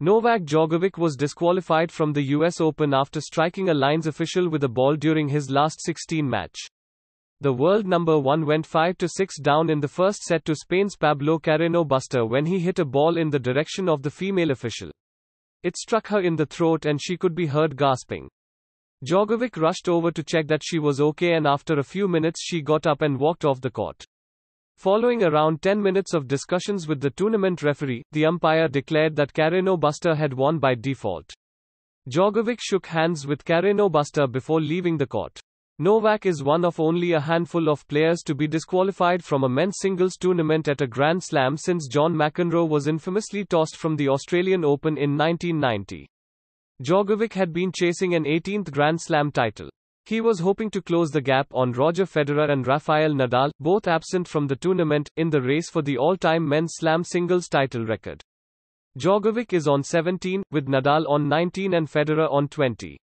Novak Djokovic was disqualified from the US Open after striking a lines official with a ball during his last 16 match. The world number 1 went 5 to 6 down in the first set to Spain's Pablo Carreno Buster when he hit a ball in the direction of the female official. It struck her in the throat and she could be heard gasping. Djokovic rushed over to check that she was okay and after a few minutes she got up and walked off the court. Following around 10 minutes of discussions with the tournament referee, the umpire declared that Carreno Buster had won by default. Djokovic shook hands with Carreno Buster before leaving the court. Novak is one of only a handful of players to be disqualified from a men's singles tournament at a Grand Slam since John McEnroe was infamously tossed from the Australian Open in 1990. Djokovic had been chasing an 18th Grand Slam title. He was hoping to close the gap on Roger Federer and Rafael Nadal, both absent from the tournament, in the race for the all-time men's slam singles title record. Djokovic is on 17, with Nadal on 19 and Federer on 20.